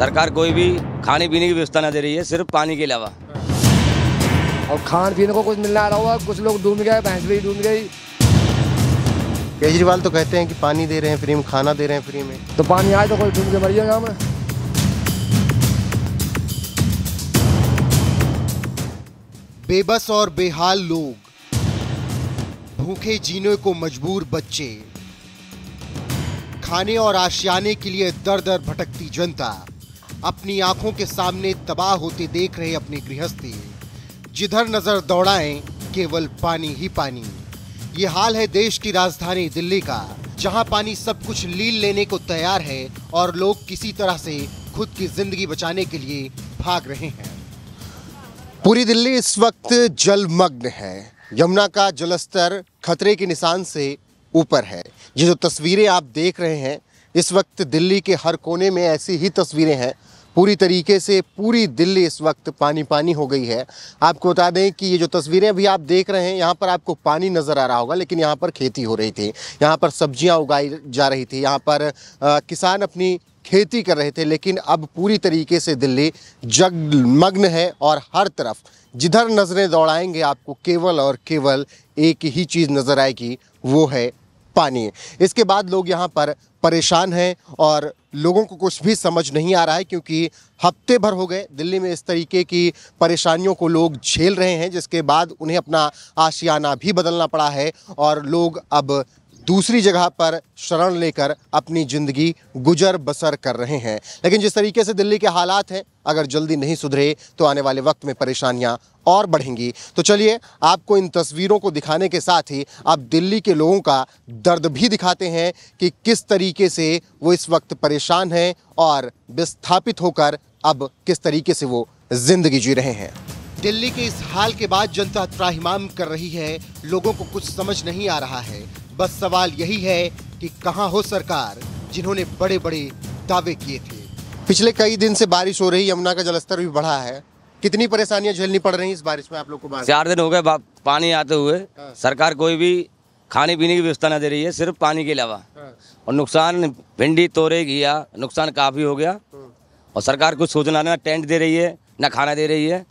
सरकार कोई भी खाने पीने की व्यवस्था ना दे रही है सिर्फ पानी के अलावा और खान पीने को कुछ मिलना रहा हुआ कुछ लोग डूब गए भैंस भी डूब गई केजरीवाल तो कहते हैं कि पानी दे रहे हैं फ्री में खाना दे रहे हैं फ्री में तो पानी आए तो कोई डूब के मर जाएगा हमें बेबस और बेहाल लोग भूखे जीने को मजबूर बच्चे खाने और आशियाने के लिए दर दर भटकती जनता अपनी आंखों के सामने तबाह होते देख रहे अपनी गृहस्थी जिधर नजर दौड़ाएं केवल पानी ही पानी ये हाल है देश की राजधानी दिल्ली का जहां पानी सब कुछ लील लेने को तैयार है और लोग किसी तरह से खुद की जिंदगी बचाने के लिए भाग रहे हैं पूरी दिल्ली इस वक्त जलमग्न है यमुना का जलस्तर खतरे के निशान से ऊपर है ये जो तस्वीरें आप देख रहे हैं इस वक्त दिल्ली के हर कोने में ऐसी ही तस्वीरें हैं पूरी तरीके से पूरी दिल्ली इस वक्त पानी पानी हो गई है आपको बता दें कि ये जो तस्वीरें अभी आप देख रहे हैं यहाँ पर आपको पानी नज़र आ रहा होगा लेकिन यहाँ पर खेती हो रही थी यहाँ पर सब्जियाँ उगाई जा रही थी यहाँ पर आ, किसान अपनी खेती कर रहे थे लेकिन अब पूरी तरीके से दिल्ली जगमग्न है और हर तरफ जिधर नज़रें दौड़ाएंगे आपको केवल और केवल एक ही चीज़ नज़र आएगी वो है पानी इसके बाद लोग यहाँ पर परेशान हैं और लोगों को कुछ भी समझ नहीं आ रहा है क्योंकि हफ्ते भर हो गए दिल्ली में इस तरीके की परेशानियों को लोग झेल रहे हैं जिसके बाद उन्हें अपना आशियाना भी बदलना पड़ा है और लोग अब दूसरी जगह पर शरण लेकर अपनी ज़िंदगी गुजर बसर कर रहे हैं लेकिन जिस तरीके से दिल्ली के हालात हैं अगर जल्दी नहीं सुधरे तो आने वाले वक्त में परेशानियां और बढ़ेंगी तो चलिए आपको इन तस्वीरों को दिखाने के साथ ही आप दिल्ली के लोगों का दर्द भी दिखाते हैं कि किस तरीके से वो इस वक्त परेशान हैं और विस्थापित होकर अब किस तरीके से वो ज़िंदगी जी रहे हैं दिल्ली के इस हाल के बाद जनता त्राहिमाम कर रही है लोगों को कुछ समझ नहीं आ रहा है बस सवाल यही है कि कहां हो सरकार जिन्होंने बड़े बड़े दावे किए थे पिछले कई दिन से बारिश हो रही यमुना का जलस्तर भी बढ़ा है कितनी परेशानियां झेलनी पड़ रही इस बारिश में आप लोग को चार दिन हो गए पानी आते हुए हाँ। सरकार कोई भी खाने पीने की व्यवस्था ना दे रही है सिर्फ पानी के अलावा हाँ। और नुकसान भिंडी तोरे घिया नुकसान काफ़ी हो गया हाँ। और सरकार कुछ सोचना ना टेंट दे रही है ना खाना दे रही है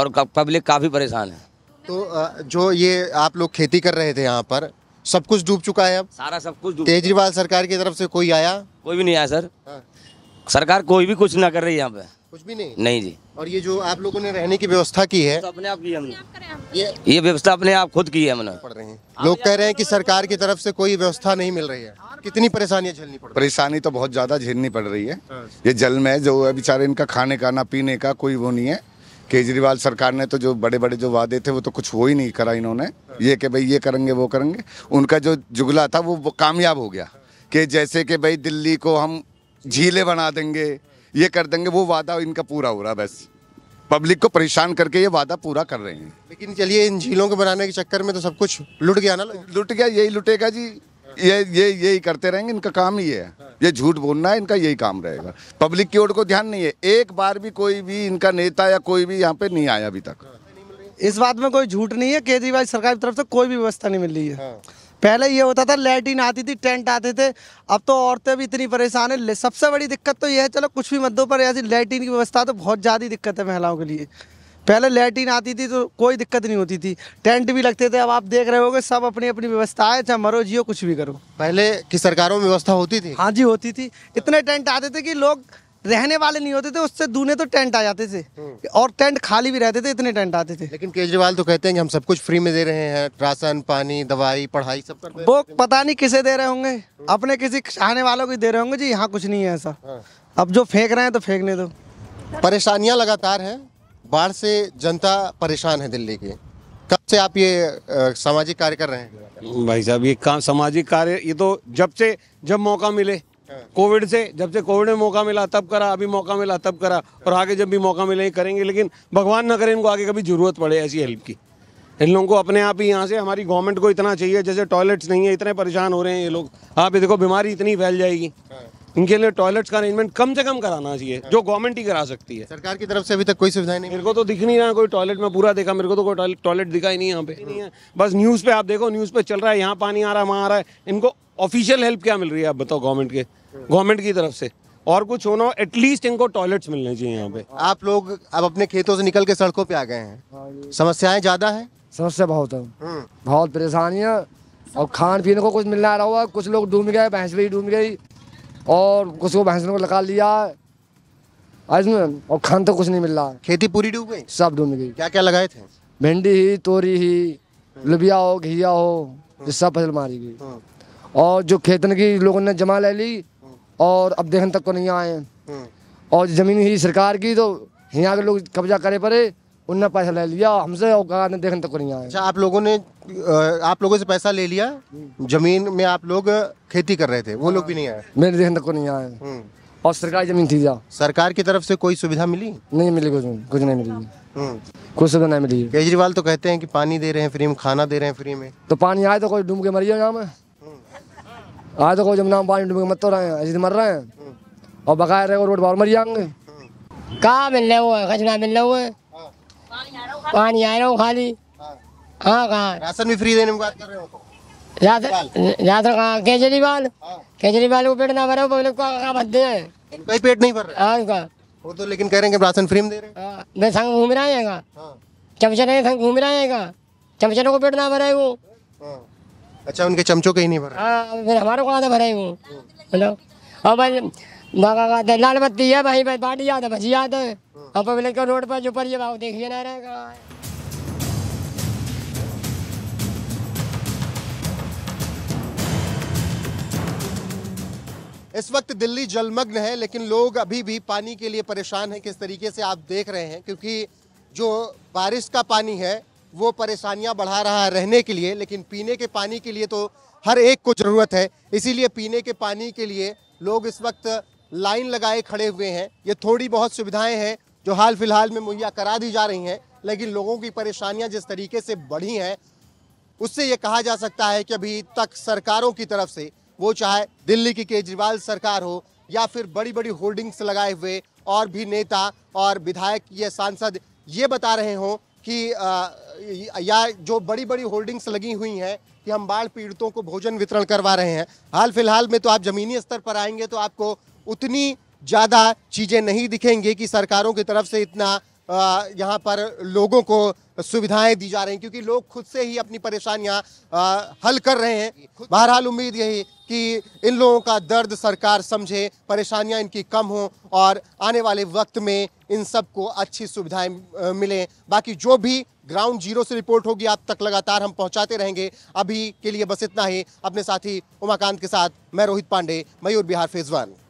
और पब्लिक काफ़ी परेशान है तो जो ये आप लोग खेती कर रहे थे यहाँ पर सब कुछ डूब चुका है अब सारा सब कुछ केजरीवाल सरकार की तरफ से कोई आया कोई भी नहीं आया सर हाँ। सरकार कोई भी कुछ ना कर रही है यहाँ पे कुछ भी नहीं नहीं जी और ये जो आप लोगों ने रहने की व्यवस्था की है तो अपने आप की हमने ये व्यवस्था अपने आप खुद की है हमने पढ़ रहे हैं लोग कह रहे हैं की सरकार की तरफ से कोई व्यवस्था नहीं मिल रही है कितनी परेशानियाँ झेलनी पड़ परेशानी तो बहुत ज्यादा झेलनी पड़ रही है हाँ। ये जल में जो है बेचारे इनका खाने का ना पीने का कोई वो नहीं है केजरीवाल सरकार ने तो जो बड़े बड़े जो वादे थे वो तो कुछ हो ही नहीं करा इन्होंने ये कि भाई ये करेंगे वो करेंगे उनका जो जुगला था वो कामयाब हो गया कि जैसे कि भाई दिल्ली को हम झीलें बना देंगे ये कर देंगे वो वादा इनका पूरा हो रहा बस पब्लिक को परेशान करके ये वादा पूरा कर रहे हैं लेकिन चलिए इन झीलों को बनाने के चक्कर में तो सब कुछ लुट गया ना लुट गया यही लुटेगा जी ये ये यही करते रहेंगे इनका काम ही है ये झूठ बोलना है इनका यही काम रहेगा पब्लिक की ओर को ध्यान नहीं है एक बार भी कोई भी इनका नेता या कोई भी यहाँ पे नहीं आया अभी तक इस बात में कोई झूठ नहीं है केजरीवाल सरकार की तरफ से कोई भी व्यवस्था नहीं मिल रही है पहले ये होता था लेटिन आती थी टेंट आते थे अब तो औरतें भी इतनी परेशान है सबसे बड़ी दिक्कत तो यह है चलो कुछ भी मद्दों पर ऐसी लेटिन की व्यवस्था तो बहुत ज़्यादा दिक्कत है महिलाओं के लिए पहले लेटिन आती थी तो कोई दिक्कत नहीं होती थी टेंट भी लगते थे अब आप देख रहे होगे सब अपनी अपनी व्यवस्था है चाहे मरो जियो कुछ भी करो पहले की सरकारों में व्यवस्था होती थी हाँ जी होती थी इतने टेंट आते थे कि लोग रहने वाले नहीं होते थे उससे दूने तो टेंट आ जाते थे हम्म। और टेंट खाली भी रहते थे इतने टेंट आते थे लेकिन केजरीवाल तो कहते हैं कि हम सब कुछ फ्री में दे रहे हैं राशन पानी दवाई पढ़ाई सब कर वो पता नहीं किसे दे रहे होंगे हम्म। अपने किसी आने वालों को दे रहे होंगे जी यहाँ कुछ नहीं है ऐसा हाँ। अब जो फेंक रहे हैं तो फेंकने दो परेशानियाँ लगातार हैं बाढ़ से जनता परेशान है दिल्ली की कब से आप ये सामाजिक कार्य कर रहे हैं भाई साहब ये काम सामाजिक कार्य ये तो जब से जब मौका मिले हाँ। कोविड से जब से कोविड में मौका मिला तब करा अभी मौका मिला तब करा और आगे जब भी मौका मिले करेंगे लेकिन भगवान ना करें इनको आगे कभी जरूरत पड़े ऐसी हेल्प की इन लोगों को अपने आप ही यहाँ से हमारी गवर्नमेंट को इतना चाहिए जैसे टॉयलेट्स नहीं है इतने परेशान हो रहे हैं ये लोग आप देखो बीमारी इतनी फैल जाएगी हाँ। इनके लिए टॉयलेट्स का अरेंजमेंट कम से कम कराना चाहिए जो गवर्नमेंट ही करा सकती है सरकार की तरफ से अभी तक कोई सुविधाएं नहीं मेरे को तो दिख नहीं रहा कोई टॉयलेट में पूरा देखा मेरे को तो कोई टॉयलेट दिखाई नहीं यहाँ पे नहीं है बस न्यूज़ पे आप देखो न्यूज़ पे चल रहा है यहाँ पानी आ रहा है वहाँ आ रहा है इनको ऑफिशियल हेल्प क्या मिल रही है आप बताओ गवर्नमेंट के गवर्नमेंट की तरफ से और कुछ होना हो एटलीस्ट इनको टॉयलेट्स मिलने चाहिए यहाँ पे आप लोग अब अपने खेतों से निकल के सड़कों पे आ गए हैं समस्याएं ज़्यादा है समस्या बहुत है हम्म। बहुत परेशानियाँ और खान पीने को कुछ मिलना रहा हुआ कुछ लोग डूब गए भैंस भी डूब गई और कुछ को भैंसों को लगा लिया इसमें और खान तो कुछ नहीं मिल रहा खेती पूरी डूब गई सब डूब गई क्या क्या लगाए थे भिंडी ही तोरी ही लुबिया हो घिया हो ये हाँ। सब फसल मारी गई हाँ। और जो खेतन की लोगों ने जमा ले ली हाँ। और अब देखने तक को तो नहीं आए और ज़मीन ही सरकार की तो यहाँ के लोग कब्जा करे पड़े उनने पैसा ले लिया हमसे और देखने तक नहीं अच्छा आप लोगों ने आप लोगों से पैसा ले लिया जमीन में आप लोग खेती कर रहे थे वो लोग भी नहीं आए मेरे देखने तक नहीं आए हम्म। और सरकारी जमीन थी जा सरकार की तरफ से कोई सुविधा मिली नहीं मिली कुछ कुछ नहीं मिली हम्म। कुछ सुविधा नहीं मिली केजरीवाल तो कहते हैं कि पानी दे रहे हैं फ्री में खाना दे रहे हैं फ्री में तो पानी आए तो कोई डूब के मर गया यहाँ में हम्म। आए तो कोई जमुना में पानी डूब के मत तो रहे हैं ऐसे मर रहे हैं और बकाया रहे रोड बाहर मर जाएंगे कहाँ रहे हुए खजना रहे हुए पानी आ रहा हूँ खाली हाँ।, हाँ कहाँ राशन भी फ्री देने में बात कर रहे हो तो राशन कहाँ केजरीवाल हाँ। केजरीवाल को पेट ना भरा बोले भद्दे हैं उनका ही पेट नहीं भर रहा है हाँ, उनका वो तो लेकिन कह रहे हैं कि राशन फ्री में दे रहे हैं संग घूम रहा है चमचे नहीं संग घूम रहा है चमचे को पेट ना भरा है वो अच्छा उनके चमचों के ही नहीं भरा फिर हमारे को आधा भरा है वो हेलो और लाल बत्ती है याद है भजी याद है हम पब्लिक को रोड पर जो पर ये देखिए ना रहेगा इस वक्त दिल्ली जलमग्न है लेकिन लोग अभी भी पानी के लिए परेशान हैं किस तरीके से आप देख रहे हैं क्योंकि जो बारिश का पानी है वो परेशानियां बढ़ा रहा है रहने के लिए लेकिन पीने के पानी के लिए तो हर एक को ज़रूरत है इसीलिए पीने के पानी के लिए लोग इस वक्त लाइन लगाए खड़े हुए हैं ये थोड़ी बहुत सुविधाएं हैं जो हाल फिलहाल में मुहैया करा दी जा रही हैं लेकिन लोगों की परेशानियां जिस तरीके से बढ़ी हैं उससे ये कहा जा सकता है कि अभी तक सरकारों की तरफ से वो चाहे दिल्ली की केजरीवाल सरकार हो या फिर बड़ी बड़ी होर्डिंग्स लगाए हुए और भी नेता और विधायक या सांसद ये बता रहे हों कि या जो बड़ी बड़ी होर्डिंग्स लगी हुई हैं कि हम बाढ़ पीड़ितों को भोजन वितरण करवा रहे हैं हाल फिलहाल में तो आप ज़मीनी स्तर पर आएंगे तो आपको उतनी ज़्यादा चीज़ें नहीं दिखेंगी कि सरकारों की तरफ से इतना यहाँ पर लोगों को सुविधाएं दी जा रही हैं क्योंकि लोग खुद से ही अपनी परेशानियाँ हल कर रहे हैं बहरहाल उम्मीद यही कि इन लोगों का दर्द सरकार समझे परेशानियाँ इनकी कम हों और आने वाले वक्त में इन सबको अच्छी सुविधाएं मिलें बाकी जो भी ग्राउंड जीरो से रिपोर्ट होगी आप तक लगातार हम पहुंचाते रहेंगे अभी के लिए बस इतना ही अपने साथी उमाकांत के साथ मैं रोहित पांडे मयूर बिहार फेजवान